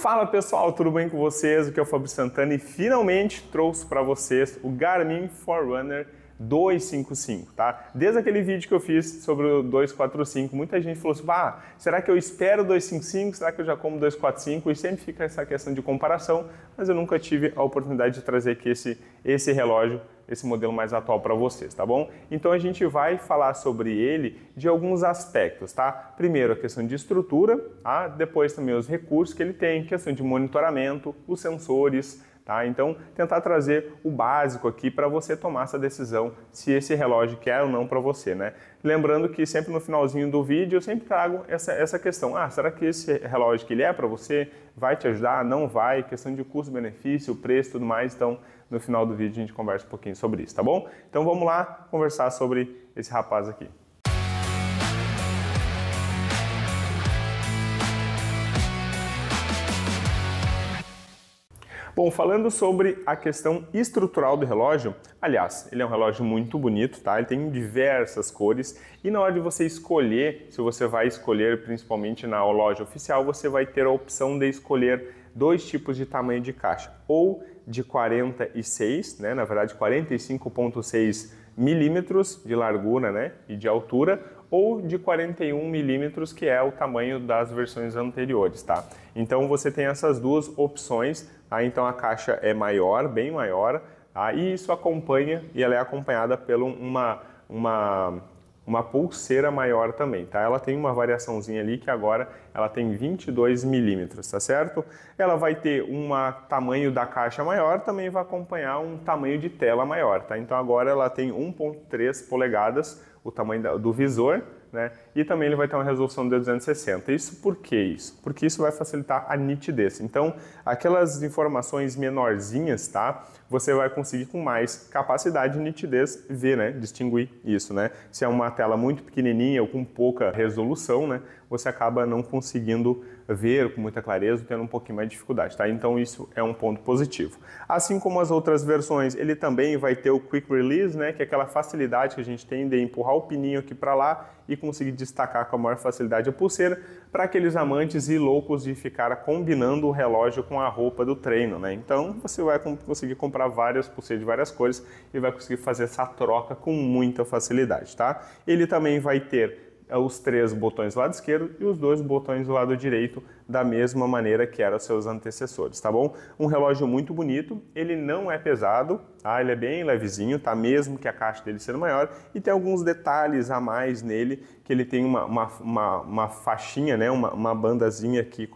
Fala pessoal, tudo bem com vocês? Aqui é o Fabrício Santana e finalmente trouxe para vocês o Garmin Forerunner 255, tá? Desde aquele vídeo que eu fiz sobre o 245, muita gente falou assim: ah, será que eu espero 255? Será que eu já como 245? E sempre fica essa questão de comparação, mas eu nunca tive a oportunidade de trazer aqui esse, esse relógio esse modelo mais atual para vocês, tá bom? Então a gente vai falar sobre ele de alguns aspectos, tá? Primeiro a questão de estrutura, tá? depois também os recursos que ele tem, questão de monitoramento, os sensores, Tá? Então, tentar trazer o básico aqui para você tomar essa decisão se esse relógio quer ou não para você. Né? Lembrando que sempre no finalzinho do vídeo eu sempre trago essa, essa questão. Ah, será que esse relógio que ele é para você vai te ajudar? Não vai? Questão de custo-benefício, preço tudo mais. Então, no final do vídeo a gente conversa um pouquinho sobre isso, tá bom? Então vamos lá conversar sobre esse rapaz aqui. Bom, falando sobre a questão estrutural do relógio, aliás, ele é um relógio muito bonito, tá? Ele tem diversas cores e na hora de você escolher, se você vai escolher principalmente na loja oficial, você vai ter a opção de escolher dois tipos de tamanho de caixa, ou de 46, né, na verdade 45,6 milímetros de largura né, e de altura, ou de 41 milímetros, que é o tamanho das versões anteriores, tá? Então você tem essas duas opções, tá? Então a caixa é maior, bem maior, tá? e isso acompanha, e ela é acompanhada por uma, uma uma pulseira maior também, tá? Ela tem uma variaçãozinha ali que agora ela tem 22 milímetros, tá certo? Ela vai ter um tamanho da caixa maior, também vai acompanhar um tamanho de tela maior, tá? Então agora ela tem 1.3 polegadas, o tamanho do visor, né? E também ele vai ter uma resolução de 260. Isso por que isso? Porque isso vai facilitar a nitidez. Então, aquelas informações menorzinhas, tá? Você vai conseguir com mais capacidade e nitidez ver, né? Distinguir isso, né? Se é uma tela muito pequenininha ou com pouca resolução, né? Você acaba não conseguindo ver com muita clareza, tendo um pouquinho mais de dificuldade, tá? Então isso é um ponto positivo. Assim como as outras versões, ele também vai ter o quick release, né, que é aquela facilidade que a gente tem de empurrar o pininho aqui para lá e conseguir destacar com a maior facilidade a pulseira para aqueles amantes e loucos de ficar combinando o relógio com a roupa do treino, né? Então você vai conseguir comprar várias pulseiras de várias cores e vai conseguir fazer essa troca com muita facilidade, tá? Ele também vai ter é os três botões do lado esquerdo e os dois botões do lado direito da mesma maneira que eram seus antecessores, tá bom? Um relógio muito bonito, ele não é pesado, tá? ele é bem levezinho, tá? Mesmo que a caixa dele seja maior e tem alguns detalhes a mais nele, que ele tem uma, uma, uma, uma faixinha, né? Uma, uma bandazinha aqui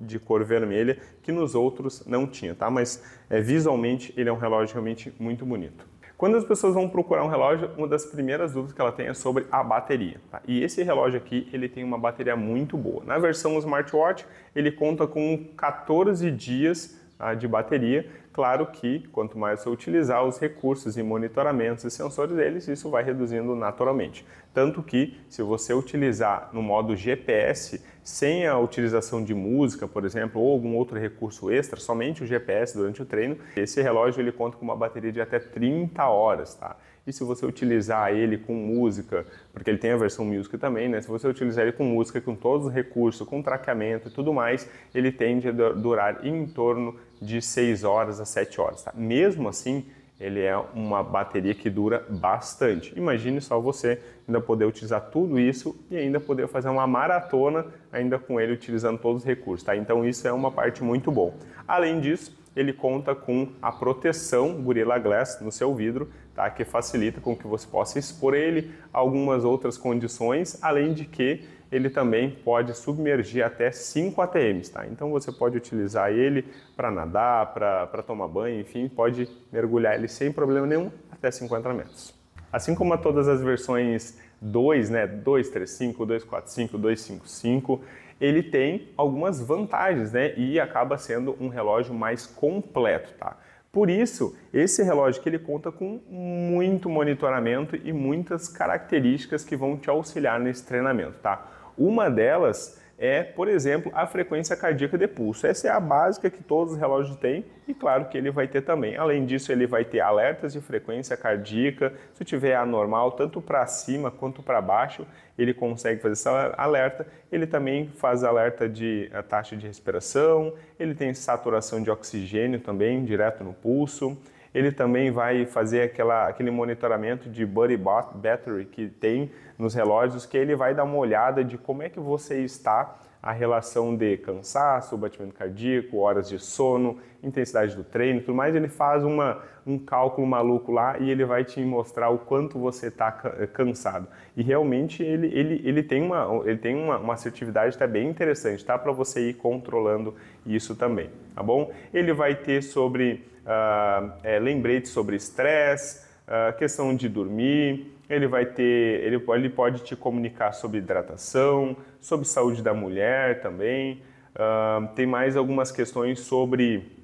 de cor vermelha que nos outros não tinha, tá? Mas é, visualmente ele é um relógio realmente muito bonito. Quando as pessoas vão procurar um relógio, uma das primeiras dúvidas que ela tem é sobre a bateria. Tá? E esse relógio aqui, ele tem uma bateria muito boa. Na versão smartwatch, ele conta com 14 dias tá, de bateria. Claro que quanto mais você utilizar os recursos e monitoramentos e sensores deles, isso vai reduzindo naturalmente. Tanto que, se você utilizar no modo GPS, sem a utilização de música, por exemplo, ou algum outro recurso extra, somente o GPS durante o treino, esse relógio ele conta com uma bateria de até 30 horas, tá? E se você utilizar ele com música, porque ele tem a versão music também, né? Se você utilizar ele com música, com todos os recursos, com traqueamento e tudo mais, ele tende a durar em torno de 6 horas a 7 horas, tá? Mesmo assim, ele é uma bateria que dura bastante. Imagine só você ainda poder utilizar tudo isso e ainda poder fazer uma maratona ainda com ele utilizando todos os recursos, tá? Então isso é uma parte muito bom. Além disso, ele conta com a proteção Gorilla Glass no seu vidro, tá? que facilita com que você possa expor ele a algumas outras condições, além de que ele também pode submergir até 5 ATMs, tá? Então você pode utilizar ele para nadar, para tomar banho, enfim, pode mergulhar ele sem problema nenhum até 50 metros. Assim como todas as versões 2, né, 235, 245, 255, ele tem algumas vantagens, né? E acaba sendo um relógio mais completo, tá? Por isso, esse relógio que ele conta com muito monitoramento e muitas características que vão te auxiliar nesse treinamento, tá? Uma delas é, por exemplo, a frequência cardíaca de pulso. Essa é a básica que todos os relógios têm e claro que ele vai ter também. Além disso, ele vai ter alertas de frequência cardíaca. Se tiver anormal, tanto para cima quanto para baixo, ele consegue fazer essa alerta. Ele também faz alerta de eh, taxa de respiração, ele tem saturação de oxigênio também direto no pulso. Ele também vai fazer aquela, aquele monitoramento de body battery que tem nos relógios, que ele vai dar uma olhada de como é que você está a relação de cansaço, batimento cardíaco, horas de sono, intensidade do treino, tudo mais, ele faz uma, um cálculo maluco lá e ele vai te mostrar o quanto você está eh, cansado. E realmente ele, ele, ele tem, uma, ele tem uma, uma assertividade até bem interessante, tá? Para você ir controlando isso também, tá bom? Ele vai ter sobre uh, é, lembrete sobre estresse, uh, questão de dormir, ele vai ter, ele, ele pode te comunicar sobre hidratação, sobre saúde da mulher também. Uh, tem mais algumas questões sobre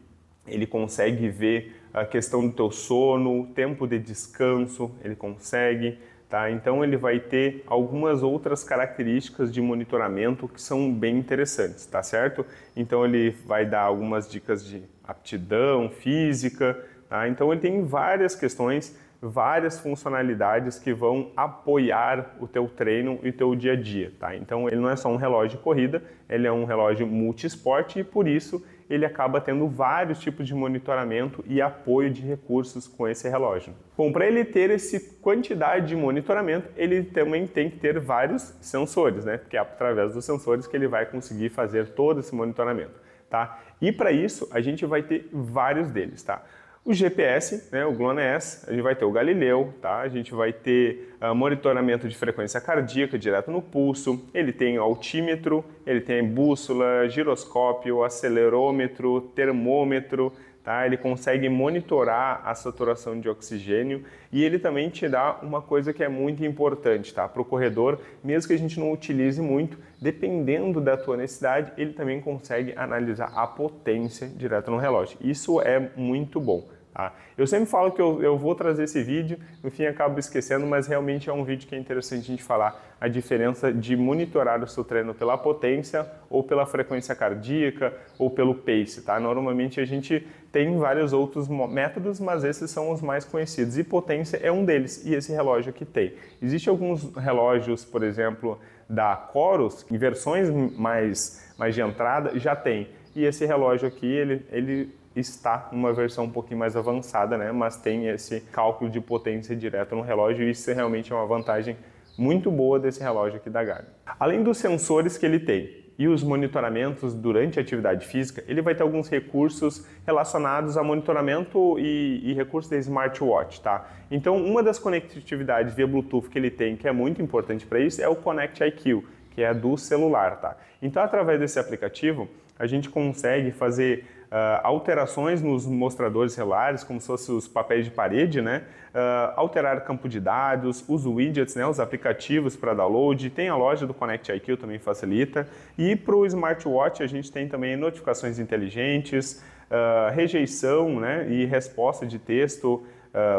ele consegue ver a questão do teu sono, tempo de descanso, ele consegue, tá? Então ele vai ter algumas outras características de monitoramento que são bem interessantes, tá certo? Então ele vai dar algumas dicas de aptidão física, tá? Então ele tem várias questões várias funcionalidades que vão apoiar o teu treino e o teu dia a dia, tá? Então ele não é só um relógio de corrida, ele é um relógio multisporte e por isso ele acaba tendo vários tipos de monitoramento e apoio de recursos com esse relógio. Bom, para ele ter essa quantidade de monitoramento, ele também tem que ter vários sensores, né? Porque é através dos sensores que ele vai conseguir fazer todo esse monitoramento, tá? E para isso, a gente vai ter vários deles, tá? O GPS, né, o GLONASS, a gente vai ter o Galileu, tá? A gente vai ter uh, monitoramento de frequência cardíaca direto no pulso. Ele tem altímetro, ele tem bússola, giroscópio, acelerômetro, termômetro, Tá? Ele consegue monitorar a saturação de oxigênio e ele também te dá uma coisa que é muito importante, tá? Para o corredor, mesmo que a gente não utilize muito, dependendo da tua necessidade, ele também consegue analisar a potência direto no relógio. Isso é muito bom. Ah, eu sempre falo que eu, eu, vou trazer esse vídeo, no fim acabo esquecendo, mas realmente é um vídeo que é interessante a gente falar a diferença de monitorar o seu treino pela potência ou pela frequência cardíaca ou pelo pace, tá? Normalmente a gente tem vários outros métodos, mas esses são os mais conhecidos e potência é um deles e esse relógio que tem. Existem alguns relógios, por exemplo, da Chorus, em versões mais, mais de entrada, já tem. E esse relógio aqui, ele, ele está numa versão um pouquinho mais avançada, né? Mas tem esse cálculo de potência direto no relógio e isso realmente é uma vantagem muito boa desse relógio aqui da Garmin. Além dos sensores que ele tem e os monitoramentos durante a atividade física, ele vai ter alguns recursos relacionados a monitoramento e, e recursos de smartwatch, tá? Então, uma das conectividades via Bluetooth que ele tem, que é muito importante para isso, é o Connect IQ, que é do celular, tá? Então, através desse aplicativo, a gente consegue fazer Uh, alterações nos mostradores relares, como se fossem os papéis de parede, né? Uh, alterar campo de dados, os widgets, né? os aplicativos para download, tem a loja do Connect IQ também facilita. E para o smartwatch a gente tem também notificações inteligentes, uh, rejeição né? e resposta de texto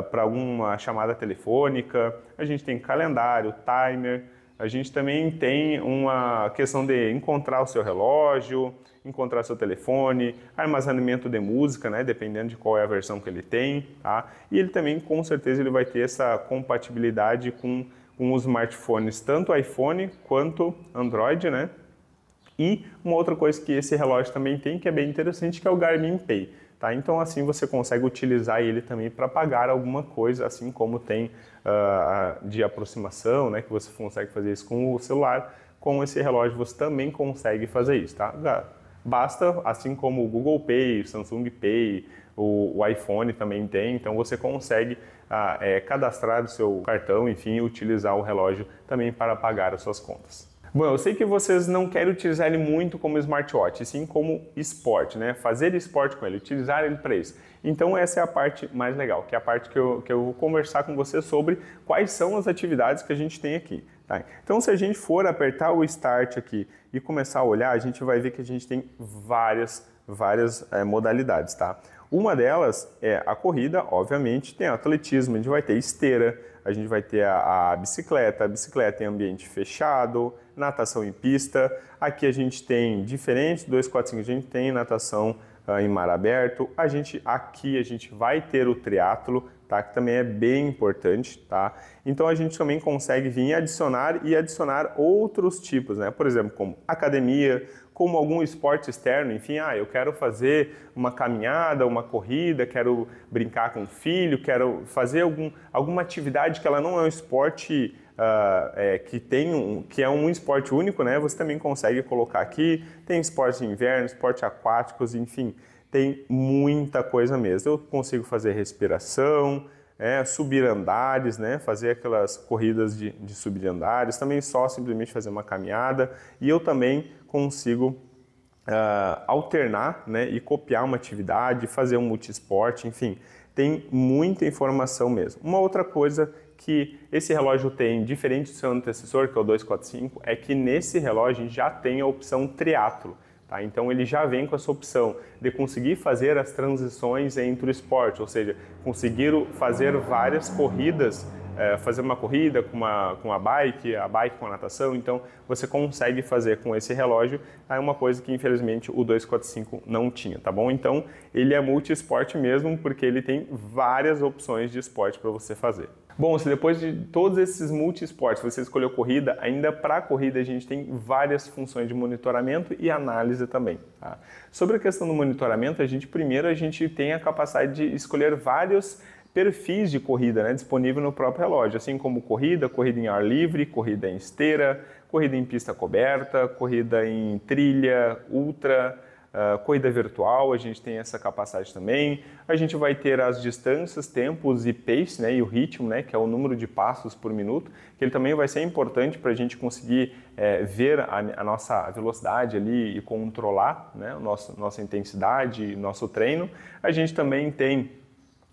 para alguma chamada telefônica, a gente tem calendário, timer, a gente também tem uma questão de encontrar o seu relógio, encontrar seu telefone, armazenamento de música, né, dependendo de qual é a versão que ele tem, tá? E ele também, com certeza, ele vai ter essa compatibilidade com, com os smartphones, tanto iPhone quanto Android, né? E uma outra coisa que esse relógio também tem, que é bem interessante, que é o Garmin Pay. Tá? Então, assim, você consegue utilizar ele também para pagar alguma coisa, assim como tem uh, de aproximação, né, que você consegue fazer isso com o celular. Com esse relógio, você também consegue fazer isso. Tá? Basta, assim como o Google Pay, o Samsung Pay, o, o iPhone também tem, então você consegue uh, é, cadastrar o seu cartão, enfim, utilizar o relógio também para pagar as suas contas. Bom, eu sei que vocês não querem utilizar ele muito como smartwatch, sim como esporte, né? Fazer esporte com ele, utilizar ele para isso. Então essa é a parte mais legal, que é a parte que eu, que eu vou conversar com você sobre quais são as atividades que a gente tem aqui. Tá? Então se a gente for apertar o Start aqui e começar a olhar, a gente vai ver que a gente tem várias, várias é, modalidades, tá? Uma delas é a corrida, obviamente, tem atletismo, a gente vai ter esteira, a gente vai ter a, a bicicleta, a bicicleta em ambiente fechado, natação em pista. Aqui a gente tem, diferente 245, a gente tem natação uh, em mar aberto. A gente, aqui a gente vai ter o triatlo, tá? Que também é bem importante, tá? Então a gente também consegue vir adicionar e adicionar outros tipos, né? Por exemplo, como academia, como algum esporte externo, enfim, ah, eu quero fazer uma caminhada, uma corrida, quero brincar com o filho, quero fazer algum, alguma atividade que ela não é um esporte Uh, é, que tem um, que é um esporte único, né? Você também consegue colocar aqui. Tem esporte de inverno, esporte aquáticos, enfim, tem muita coisa mesmo. Eu consigo fazer respiração, é, subir andares, né? Fazer aquelas corridas de, de subir andares, também só simplesmente fazer uma caminhada. E eu também consigo uh, alternar né, e copiar uma atividade, fazer um multisporte, enfim, tem muita informação mesmo. Uma outra coisa que esse relógio tem, diferente do seu antecessor, que é o 245, é que nesse relógio já tem a opção triatlo. Tá? Então ele já vem com essa opção de conseguir fazer as transições entre o esporte, ou seja, conseguir fazer várias corridas é, fazer uma corrida com uma, com uma bike, a bike com a natação. Então, você consegue fazer com esse relógio é uma coisa que, infelizmente, o 245 não tinha, tá bom? Então, ele é multiesporte mesmo, porque ele tem várias opções de esporte para você fazer. Bom, se depois de todos esses multi-esportes você escolheu corrida, ainda para corrida a gente tem várias funções de monitoramento e análise também. Tá? Sobre a questão do monitoramento, a gente primeiro a gente tem a capacidade de escolher vários perfis de corrida né, disponível no próprio relógio, assim como corrida, corrida em ar livre, corrida em esteira, corrida em pista coberta, corrida em trilha, ultra, uh, corrida virtual, a gente tem essa capacidade também. A gente vai ter as distâncias, tempos e pace, né, e o ritmo, né, que é o número de passos por minuto, que ele também vai ser importante para a gente conseguir é, ver a, a, nossa velocidade ali e controlar né, o nosso, nossa intensidade, nosso treino. A gente também tem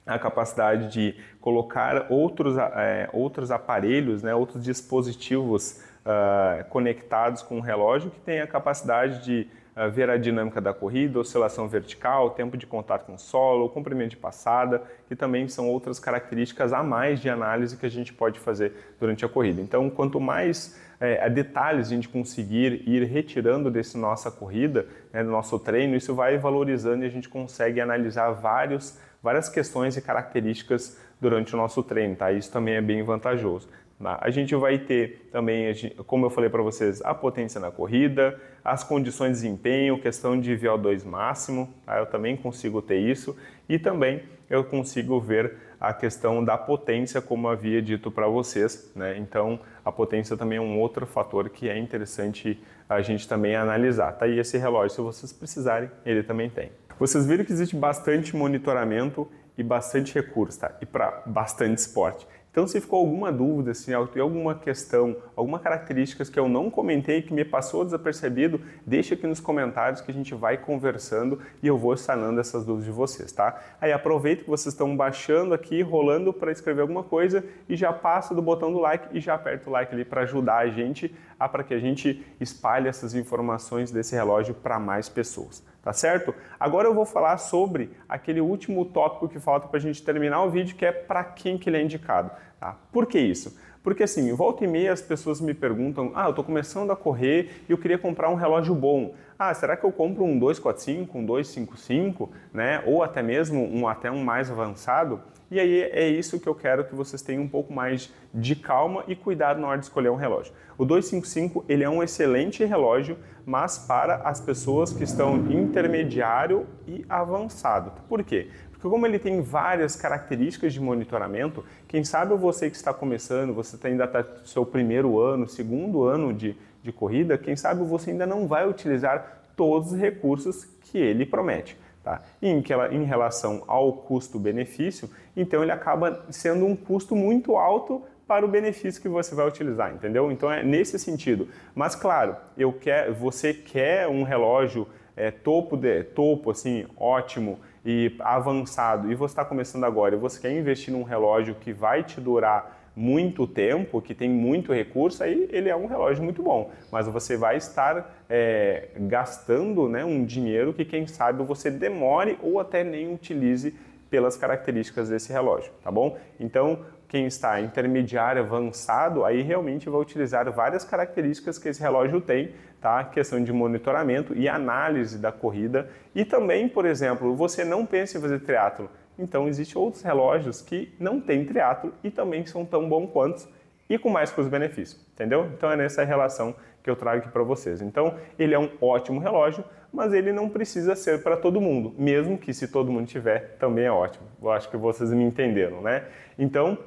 a capacidade de colocar outros, é, outros aparelhos, né, outros dispositivos uh, conectados com o relógio que tem a capacidade de uh, ver a dinâmica da corrida, oscilação vertical, tempo de contato com o solo, comprimento de passada, que também são outras características a mais de análise que a gente pode fazer durante a corrida. Então, quanto mais é, detalhes a gente conseguir ir retirando desse nossa corrida, né, do nosso treino, isso vai valorizando e a gente consegue analisar vários várias questões e características durante o nosso treino, tá? Isso também é bem vantajoso. Tá? A gente vai ter também, como eu falei para vocês, a potência na corrida, as condições de desempenho, questão de VO2 máximo, tá? eu também consigo ter isso, e também eu consigo ver a questão da potência, como havia dito para vocês. Né? Então, a potência também é um outro fator que é interessante a gente também analisar. Tá? E esse relógio, se vocês precisarem, ele também tem. Vocês viram que existe bastante monitoramento e bastante recurso, tá? E para bastante esporte. Então, se ficou alguma dúvida, se tem alguma questão, alguma características que eu não comentei, que me passou desapercebido, deixa aqui nos comentários que a gente vai conversando e eu vou sanando essas dúvidas de vocês, tá? Aí aproveita que vocês estão baixando aqui, rolando para escrever alguma coisa e já passa do botão do like e já aperta o like ali para ajudar a gente a para que a gente espalhe essas informações desse relógio para mais pessoas tá certo? Agora eu vou falar sobre aquele último tópico que falta para a gente terminar o vídeo, que é para quem que ele é indicado. Tá? Por que isso? Porque assim, volta e meia as pessoas me perguntam: ah, eu estou começando a correr e eu queria comprar um relógio bom. Ah, será que eu compro um 245, um 255, né? Ou até mesmo um até um mais avançado? E aí é isso que eu quero que vocês tenham um pouco mais de calma e cuidado na hora de escolher um relógio. O 255 ele é um excelente relógio, mas para as pessoas que estão intermediário e avançado. Por quê? Porque como ele tem várias características de monitoramento, quem sabe você que está começando, você tá, ainda está no seu primeiro ano, segundo ano de, de corrida, quem sabe você ainda não vai utilizar todos os recursos que ele promete. Tá? E em, que ela, em relação ao custo-benefício, então ele acaba sendo um custo muito alto para o benefício que você vai utilizar, entendeu? Então é nesse sentido. Mas claro, eu quer, você quer um relógio é, topo de topo assim ótimo e avançado e você está começando agora e você quer investir num relógio que vai te durar muito tempo, que tem muito recurso, aí ele é um relógio muito bom. Mas você vai estar é, gastando né, um dinheiro que, quem sabe, você demore ou até nem utilize pelas características desse relógio, tá bom? Então, quem está intermediário, avançado, aí realmente vai utilizar várias características que esse relógio tem, tá? Questão de monitoramento e análise da corrida. E também, por exemplo, você não pensa em fazer triatlo. Então, existem outros relógios que não têm triatlo e também são tão bons quanto e com mais custo-benefício, entendeu? Então é nessa relação que eu trago aqui para vocês. Então ele é um ótimo relógio, mas ele não precisa ser para todo mundo, mesmo que se todo mundo tiver também é ótimo. Eu acho que vocês me entenderam, né? Então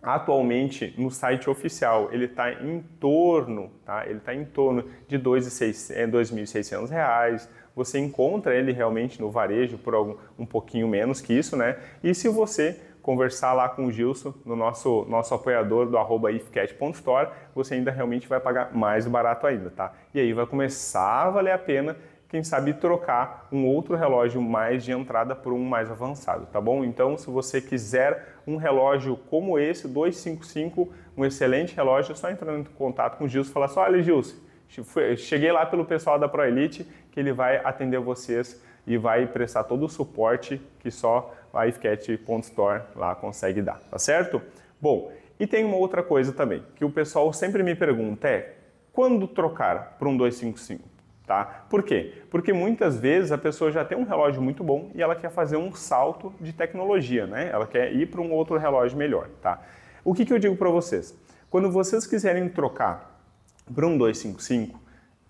Atualmente, no site oficial, ele está em torno, tá? Ele está em torno de é, R$ 2.600. Você encontra ele realmente no varejo por algum, um pouquinho menos que isso, né? E se você conversar lá com o Gilson, no nosso, nosso apoiador do arroba ifcat.store, você ainda realmente vai pagar mais barato ainda, tá? E aí vai começar a valer a pena quem sabe trocar um outro relógio mais de entrada por um mais avançado, tá bom? Então, se você quiser um relógio como esse, 255, um excelente relógio, é só entrando em contato com o Gilson e falar assim, olha Gilson, cheguei lá pelo pessoal da ProElite, que ele vai atender vocês e vai prestar todo o suporte que só a ifcat.store lá consegue dar, tá certo? Bom, e tem uma outra coisa também, que o pessoal sempre me pergunta é, quando trocar para um 255? Tá? Por quê? Porque muitas vezes a pessoa já tem um relógio muito bom e ela quer fazer um salto de tecnologia, né? Ela quer ir para um outro relógio melhor, tá? O que, que eu digo para vocês? Quando vocês quiserem trocar para um 255,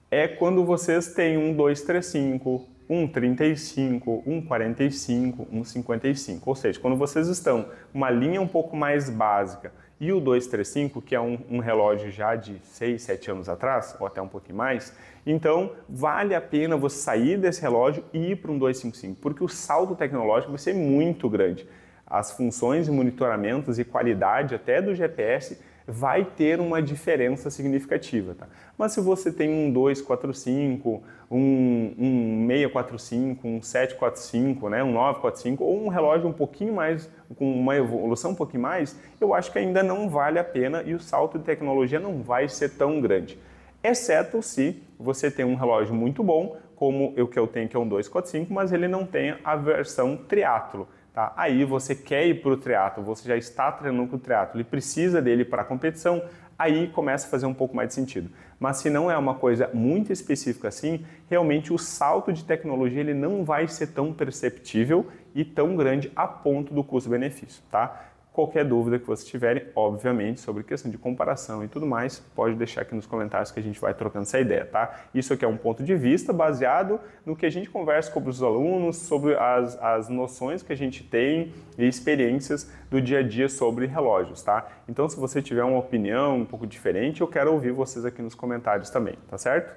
é quando vocês têm um 235, um 35, um 45, um 55. Ou seja, quando vocês estão uma linha um pouco mais básica e o 235, que é um, um, relógio já de 6, 7 anos atrás, ou até um pouquinho mais, então vale a pena você sair desse relógio e ir para um 255, porque o salto tecnológico vai ser muito grande. As funções e monitoramentos e qualidade até do GPS vai ter uma diferença significativa. Tá? Mas se você tem um 245, um, um 645, um 745, né, um 945 ou um relógio um pouquinho mais, com uma evolução um pouquinho mais, eu acho que ainda não vale a pena e o salto de tecnologia não vai ser tão grande. Exceto se você tem um relógio muito bom, como o que eu tenho que é um 245, mas ele não tem a versão triatlo Tá? Aí você quer ir para o triatlo, você já está treinando com o triatlo e precisa dele para a competição, aí começa a fazer um pouco mais de sentido. Mas se não é uma coisa muito específica assim, realmente o salto de tecnologia ele não vai ser tão perceptível e tão grande a ponto do custo-benefício, tá? Qualquer dúvida que vocês tiverem, obviamente, sobre questão de comparação e tudo mais, pode deixar aqui nos comentários que a gente vai trocando essa ideia, tá? Isso aqui é um ponto de vista baseado no que a gente conversa com os alunos, sobre as, as noções que a gente tem e experiências do dia a dia sobre relógios, tá? Então, se você tiver uma opinião um pouco diferente, eu quero ouvir vocês aqui nos comentários também, tá certo?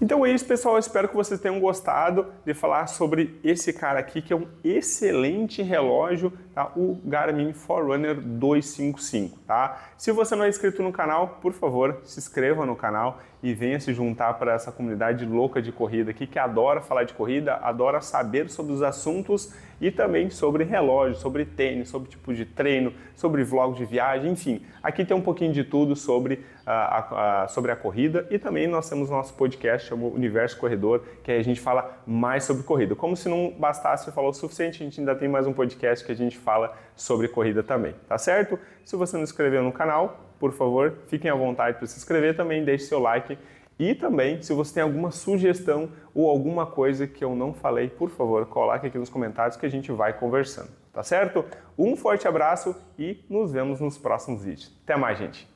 Então é isso, pessoal. Eu espero que vocês tenham gostado de falar sobre esse cara aqui, que é um excelente relógio, tá? o Garmin Forerunner 255. Tá? Se você não é inscrito no canal, por favor, se inscreva no canal e venha se juntar para essa comunidade louca de corrida aqui que adora falar de corrida, adora saber sobre os assuntos e também sobre relógio, sobre tênis, sobre tipo de treino, sobre vlog de viagem, enfim. Aqui tem um pouquinho de tudo sobre ah, a, a, sobre a corrida e também nós temos nosso podcast chamado Universo Corredor, que aí a gente fala mais sobre corrida. Como se não bastasse falar o suficiente, a gente ainda tem mais um podcast que a gente fala sobre corrida também, tá certo? Se você não se inscreveu no canal, por favor, fiquem à vontade para se inscrever também, deixe seu like e também, se você tem alguma sugestão ou alguma coisa que eu não falei, por favor, coloque aqui nos comentários que a gente vai conversando, tá certo? Um forte abraço e nos vemos nos próximos vídeos. Até mais, gente!